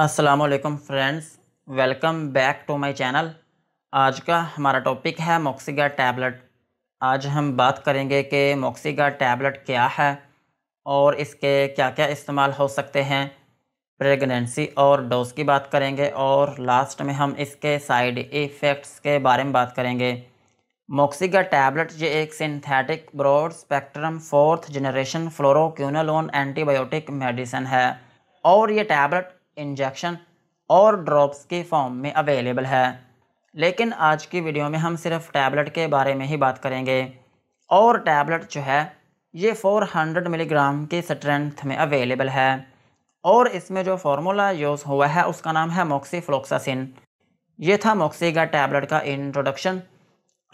Aslam friends welcome back to my channel आज का हमारा टॉपिक है मोक्सीगा टैबलेट आज हम बात करेंगे कि मोक्सीगा टैबलेट क्या है और इसके क्या क्या इस्तेमाल हो सकते हैं प्रेगनेंसी और डोज की बात करेंगे और लास्ट में हम इसके साइड इफ़ेक्ट्स के बारे में बात करेंगे मोक्सीगा टैबलेट ये एक synthetic broad spectrum fourth generation fluoroquinolone antibiotic medicine है और ये टैबलेट इंजेक्शन और ड्रॉप्स के फॉर्म में अवेलेबल है लेकिन आज की वीडियो में हम सिर्फ टैबलेट के बारे में ही बात करेंगे और टैबलेट जो है ये 400 मिलीग्राम के स्ट्रेंथ में अवेलेबल है और इसमें जो फार्मूला यूज़ हुआ है उसका नाम है फ्लोक्सासिन ये था मोक्सी का टैबलेट का इंट्रोडक्शन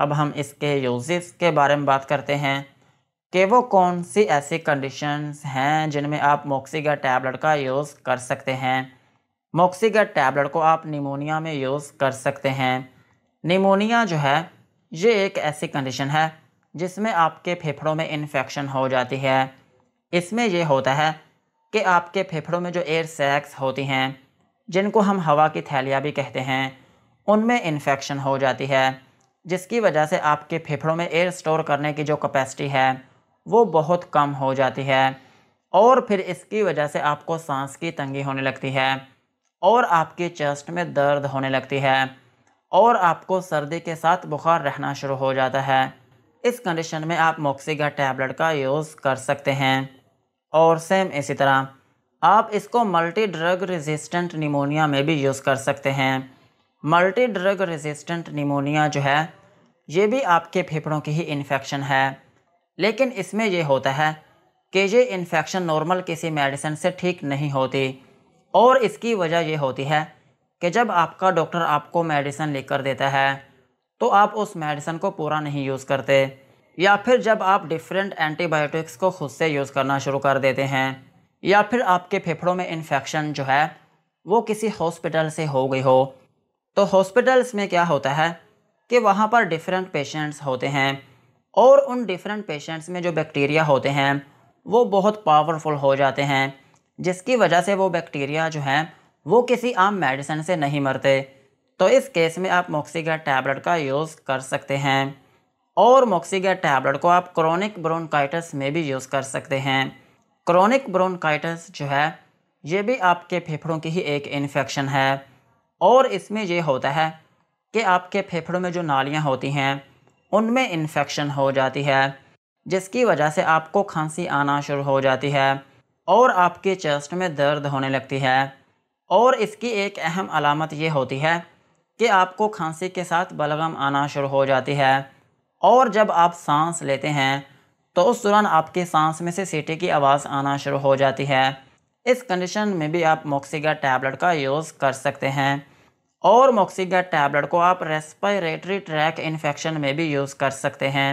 अब हम इसके यूजेस के बारे में बात करते हैं कि वो कौन सी ऐसी कंडीशंस हैं जिनमें आप मोक्सीगा टैबलेट का यूज़ कर सकते हैं मोक्सीगा टैबलेट को आप निमोनिया में यूज़ कर सकते हैं निमोनिया जो है ये एक ऐसी कंडीशन है जिसमें आपके फेफड़ों में इन्फेक्शन हो जाती है इसमें यह होता है कि आपके फेफड़ों में जो एयर सैक्स होती हैं जिनको हम हवा की थैलियाँ भी कहते हैं उनमें इन्फेक्शन हो जाती है जिसकी वजह से आपके फेफड़ों में एयर स्टोर करने की जो कैपेसिटी है वो बहुत कम हो जाती है और फिर इसकी वजह से आपको सांस की तंगी होने लगती है और आपके चेस्ट में दर्द होने लगती है और आपको सर्दी के साथ बुखार रहना शुरू हो जाता है इस कंडीशन में आप मोक्सीगा टैबलेट का यूज़ कर सकते हैं और सेम इसी तरह आप इसको मल्टी ड्रग रेजिस्टेंट निमोनिया में भी यूज़ कर सकते हैं मल्टी ड्रग रेजिस्टेंट निमोनिया जो है ये भी आपके फेफड़ों की ही इन्फेक्शन है लेकिन इसमें यह होता है कि ये इन्फेक्शन नॉर्मल किसी मेडिसिन से ठीक नहीं होती और इसकी वजह यह होती है कि जब आपका डॉक्टर आपको मेडिसिन लिख कर देता है तो आप उस मेडिसिन को पूरा नहीं यूज़ करते या फिर जब आप डिफरेंट एंटीबायोटिक्स को खुद से यूज़ करना शुरू कर देते हैं या फिर आपके फेफड़ों में इन्फेक्शन जो है वो किसी हॉस्पिटल से हो गई हो तो हॉस्पिटल्स में क्या होता है कि वहाँ पर डिफरेंट पेशेंट्स होते हैं और उन डिफरेंट पेशेंट्स में जो बैक्टीरिया होते हैं वो बहुत पावरफुल हो जाते हैं जिसकी वजह से वो बैक्टीरिया जो हैं वो किसी आम मेडिसिन से नहीं मरते तो इस केस में आप मोक्सीगैट टैबलेट का यूज़ कर सकते हैं और मोक्सीगा टैबलेट को आप क्रोनिक ब्रोनकाइटस में भी यूज़ कर सकते हैं क्रोनिक ब्रोनकाइटिस जो है ये भी आपके फेफड़ों की ही एक इन्फेक्शन है और इसमें यह होता है कि आपके फेफड़ों में जो नालियाँ होती हैं उनमें इन्फेक्शन हो जाती है जिसकी वजह से आपको खांसी आना शुरू हो जाती है और आपके चेस्ट में दर्द होने लगती है और इसकी एक अहम अलामत ये होती है कि आपको खांसी के साथ बलगम आना शुरू हो जाती है और जब आप सांस लेते हैं तो उस दौरान आपके सांस में से सीटी की आवाज़ आना शुरू हो जाती है इस कंडीशन में भी आप मोक्सीगा टैबलेट का यूज़ कर सकते हैं और मोक्सीगा टैबलेट को आप रेस्पिरेटरी ट्रैक इन्फेक्शन में भी यूज़ कर सकते हैं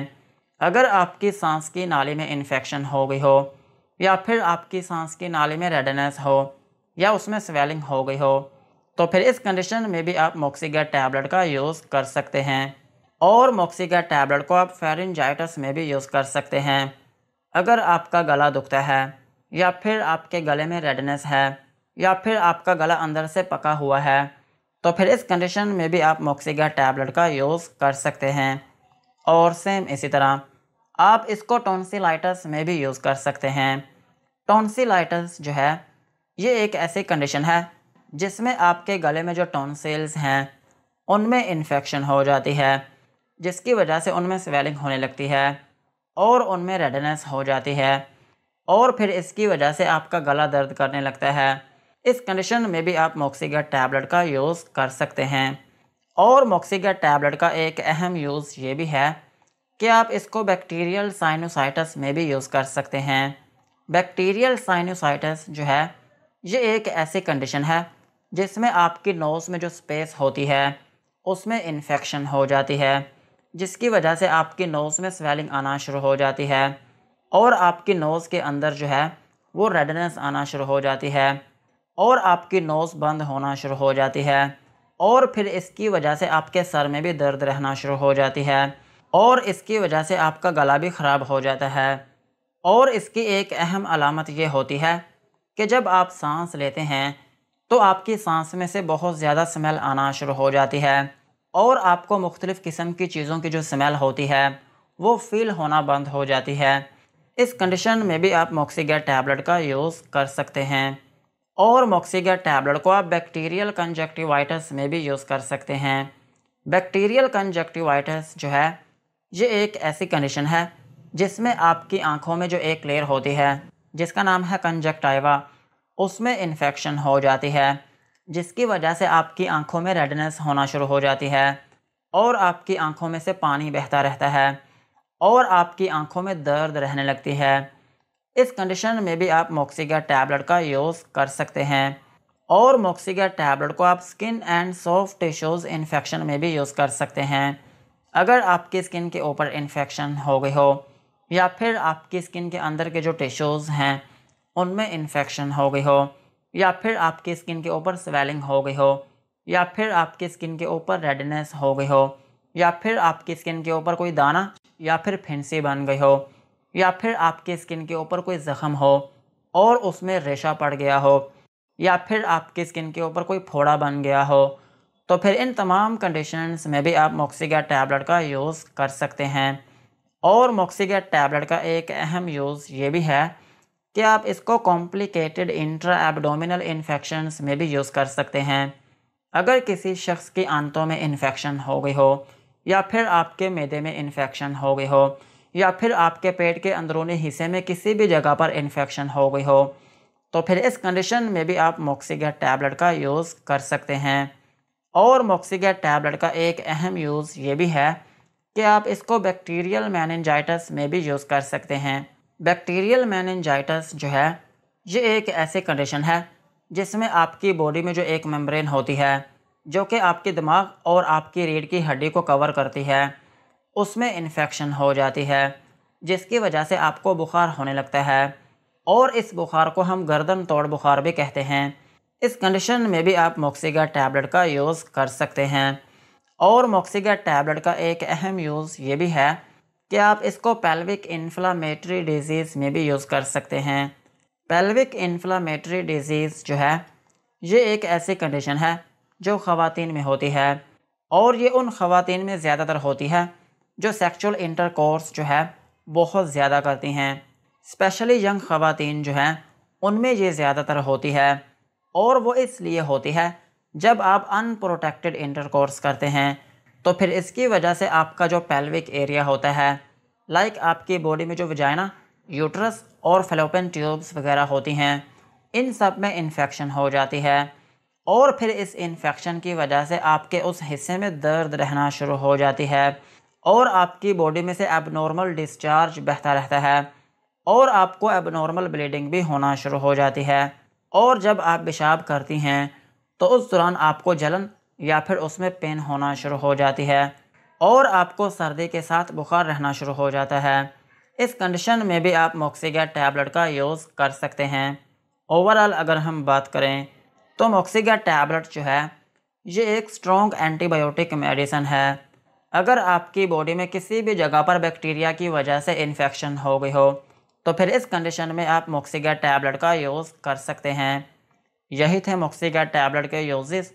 अगर आपकी सांस की नाली में इन्फेक्शन हो गई हो या फिर आपकी सांस की नाली में रेडनेस हो या उसमें स्वेलिंग हो गई हो तो फिर इस कंडीशन में भी आप मोक्सीगा टैबलेट का यूज़ कर सकते हैं और मोक्सीगा टैबलेट को आप फेरेंजाइटस में भी यूज़ कर सकते हैं अगर आपका गला दुखता है या फिर आपके गले में रेडनेस है या फिर आपका गला अंदर से पका हुआ है तो फिर इस कंडीशन में भी आप मोक्सीगा टैबलेट का यूज़ कर सकते हैं और सेम इसी तरह आप इसको टोनसीलाइटस में भी यूज़ कर सकते हैं टोनसीलाइटस जो है ये एक ऐसी कंडीशन है जिसमें आपके गले में जो टोनसिल्स हैं उनमें इन्फेक्शन हो जाती है जिसकी वजह से उनमें स्वेलिंग होने लगती है और उनमें रेडनेस हो जाती है और फिर इसकी वजह से आपका गला दर्द करने लगता है इस कंडीशन में भी आप मोक्सीगा टैबलेट का यूज़ कर सकते हैं और मोक्सीगा टैबलेट का एक अहम यूज़ ये भी है कि आप इसको बैक्टीरियल साइनोसाइटस में भी यूज़ कर सकते हैं बैक्टीरियल साइनोसाइटस जो है ये एक ऐसी कंडीशन है जिसमें आपकी नोज़ में जो स्पेस होती है उसमें इन्फेक्शन हो जाती है जिसकी वजह से आपकी नोज़ में स्वेलिंग आना शुरू हो जाती है और आपकी नोज़ के अंदर जो है वो रेडनेस आना शुरू हो जाती है और आपकी नोज़ बंद होना शुरू हो जाती है और फिर इसकी वजह से आपके सर में भी दर्द रहना शुरू हो जाती है और इसकी वजह से आपका गला भी ख़राब हो जाता है और इसकी एक अहम अलामत ये होती है कि जब आप सांस लेते हैं तो आपकी सांस में से बहुत ज़्यादा स्मेल आना शुरू हो जाती है और आपको मुख्तलिफ़ किस्म की चीज़ों की जो स्मेल होती है वो फील होना बंद हो जाती है इस कंडीशन में भी आप मोक्सीगैट टैबलेट का यूज़ कर सकते हैं और मोक्सीगा टैबलेट को आप बैक्टीरियल कंजक्टिवाइटस में भी यूज़ कर सकते हैं बैक्टीरियल कंजक्टिवाइटस जो है ये एक ऐसी कंडीशन है जिसमें आपकी आंखों में जो एक लेयर होती है जिसका नाम है कंजक्टाइवा उसमें इन्फेक्शन हो जाती है जिसकी वजह से आपकी आंखों में रेडनेस होना शुरू हो जाती है और आपकी आंखों में से पानी बहता रहता है और आपकी आंखों में दर्द रहने लगती है इस कंडीशन में भी आप मोक्सीगा टैबलेट का यूज़ कर सकते हैं और मोक्सीगा टैबलेट को आप skin and soft tissues infection में भी यूज़ कर सकते हैं अगर आपकी स्किन के ऊपर इन्फेक्शन हो गई हो या फिर आपकी स्किन के अंदर के जो टिश्यूज़ हैं उनमें इन्फेक्शन हो गई हो या फिर आपकी स्किन के ऊपर स्वेलिंग हो गई हो या फिर आपकी स्किन के ऊपर रेडनेस हो गई हो या फिर आपकी स्किन के ऊपर कोई दाना या फिर फिंसी बन गई हो या फिर आपके स्किन के ऊपर कोई ज़ख़म हो और उसमें रेशा पड़ गया हो या फिर आपकी स्किन के ऊपर कोई फोड़ा बन गया हो तो फिर इन तमाम कंडीशंस में भी आप मोक्सीगा टैबलेट का यूज़ कर सकते हैं और मोक्सीगा टैबलेट का एक अहम यूज़ ये भी है कि आप इसको कॉम्प्लिकेटेड इंट्रा एबडोमिनल इन्फेक्शंस में भी यूज़ कर सकते हैं अगर किसी शख्स की आंतों में इन्फेक्शन हो गई हो या फिर आपके मैदे में इन्फेक्शन हो गई हो या फिर आपके पेट के अंदरूनी हिस्से में किसी भी जगह पर इन्फेक्शन हो गई हो तो फिर इस कंडीशन में भी आप मोक्सीगैट टैबलेट का यूज़ कर सकते हैं और मोक्सीगैट टैबलेट का एक अहम यूज़ ये भी है कि आप इसको बैक्टीरियल मैनजाइटस में भी यूज़ कर सकते हैं बैक्टीरियल मैनजाइटस जो है ये एक ऐसी कंडीशन है जिसमें आपकी बॉडी में जो एक मेम्ब्रेन होती है जो कि आपके दिमाग और आपकी रीढ़ की हड्डी को कवर करती है उसमें इन्फेक्शन हो जाती है जिसकी वजह से आपको बुखार होने लगता है और इस बुखार को हम गर्दन तोड़ बुखार भी कहते हैं इस कंडीशन में भी आप मोक्सीगा टैबलेट का यूज़ कर सकते हैं और मोक्सीगा टैबलेट का एक अहम यूज़ ये भी है कि आप इसको पेल्विक इन्फ्लामेटरी डिजीज़ में भी यूज़ कर सकते हैं पेल्विक इन्फ्लामेटरी डिजीज़ जो है ये एक ऐसी कंडीशन है जो ख़वातीन में होती है और ये उन ख़वातीन में ज़्यादातर होती है जो सेक्चुअल इंटरकोर्स जो है बहुत ज़्यादा करती हैं स्पेशली यंग ख़वान जो हैं उनमें ये ज़्यादातर होती है और वो इसलिए होती है जब आप अनप्रोटेक्टेड इंटरकोर्स करते हैं तो फिर इसकी वजह से आपका जो पेल्विक एरिया होता है लाइक आपकी बॉडी में जो वजाइना यूट्रस और फ्लोपन ट्यूब्स वगैरह होती हैं इन सब में इन्फेक्शन हो जाती है और फिर इस इन्फेक्शन की वजह से आपके उस हिस्से में दर्द रहना शुरू हो जाती है और आपकी बॉडी में से एबनॉर्मल डिस्चार्ज बहता रहता है और आपको एबनॉर्मल ब्लीडिंग भी होना शुरू हो जाती है और जब आप पेशाब करती हैं तो उस दौरान आपको जलन या फिर उसमें पेन होना शुरू हो जाती है और आपको सर्दी के साथ बुखार रहना शुरू हो जाता है इस कंडीशन में भी आप मोक्सीगा टैबलेट का यूज़ कर सकते हैं ओवरऑल अगर हम बात करें तो मोक्सीगा टैबलेट जो है ये एक स्ट्रॉन्ग एंटीबायोटिक मेडिसन है अगर आपकी बॉडी में किसी भी जगह पर बैक्टीरिया की वजह से इन्फेक्शन हो गई हो तो फिर इस कंडीशन में आप मोक्सीगा टैबलेट का यूज़ कर सकते हैं यही थे मोक्सीगा टैबलेट के यूजेस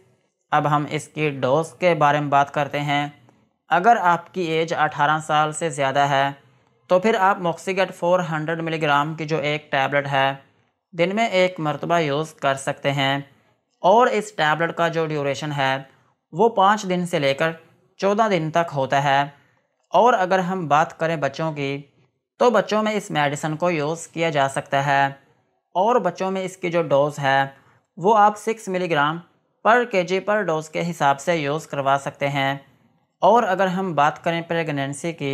अब हम इसकी डोज के बारे में बात करते हैं अगर आपकी एज 18 साल से ज़्यादा है तो फिर आप मोक्सीगेट 400 मिलीग्राम की जो एक टैबलेट है दिन में एक मरतबा यूज़ कर सकते हैं और इस टैबलेट का जो ड्यूरेशन है वो पाँच दिन से लेकर चौदह दिन तक होता है और अगर हम बात करें बच्चों की तो बच्चों में इस मेडिसन को यूज़ किया जा सकता है और बच्चों में इसकी जो डोज़ है वो आप सिक्स मिलीग्राम पर केजी पर डोज़ के हिसाब से यूज़ करवा सकते हैं और अगर हम बात करें प्रेगनेंसी की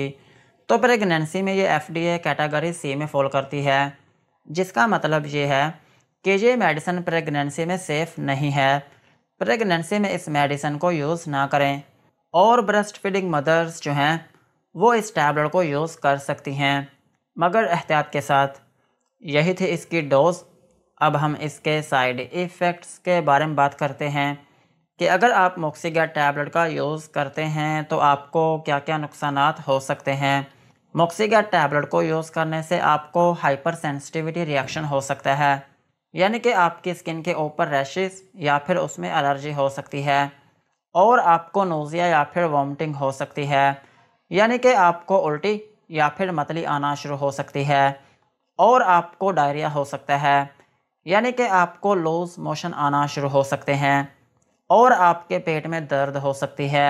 तो प्रेगनेंसी में ये F D A category C में फॉल करती है जिसका मतलब ये है कि ये मेडिसन प्रेगनेंसी में सेफ़ नहीं है प्रेगनेंसी में इस मेडिसन को यूज़ ना करें और ब्रेस्ट फीडिंग मदर्स जो हैं वो इस टैबलेट को यूज़ कर सकती हैं मगर एहतियात के साथ यही थी इसकी डोज़ अब हम इसके साइड इफ़ेक्ट्स के बारे में बात करते हैं कि अगर आप मोक्सीगा टैबलेट का यूज़ करते हैं तो आपको क्या क्या नुकसान हो सकते हैं मोक्सीगा टैबलेट को यूज़ करने से आपको हाइपर सेंसिटिविटी रिएक्शन हो सकता है यानी कि आपकी स्किन के ऊपर रैशेस या फिर उसमें एलर्जी हो सकती है और आपको नोज़िया या फिर वॉमिटिंग हो सकती है यानी कि आपको उल्टी या फिर मतली आना शुरू हो सकती है और आपको डायरिया हो सकता है यानी कि आपको लूज मोशन आना शुरू हो सकते हैं और आपके पेट में दर्द हो सकती है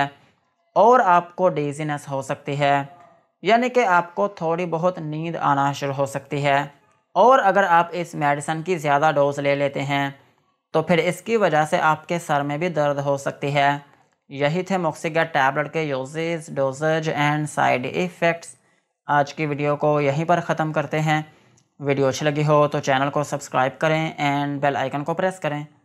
और आपको डेजीनेस हो सकती है यानी कि आपको थोड़ी बहुत नींद आना शुरू हो सकती है और अगर आप इस मेडिसन की ज़्यादा डोज ले लेते हैं तो फिर इसकी वजह से आपके सर में भी दर्द हो सकती है यही थे मोक्सिगा टैबलेट के uses doses and side effects आज की वीडियो को यहीं पर ख़त्म करते हैं वीडियो अच्छी लगी हो तो चैनल को सब्सक्राइब करें एंड बेल आइकन को प्रेस करें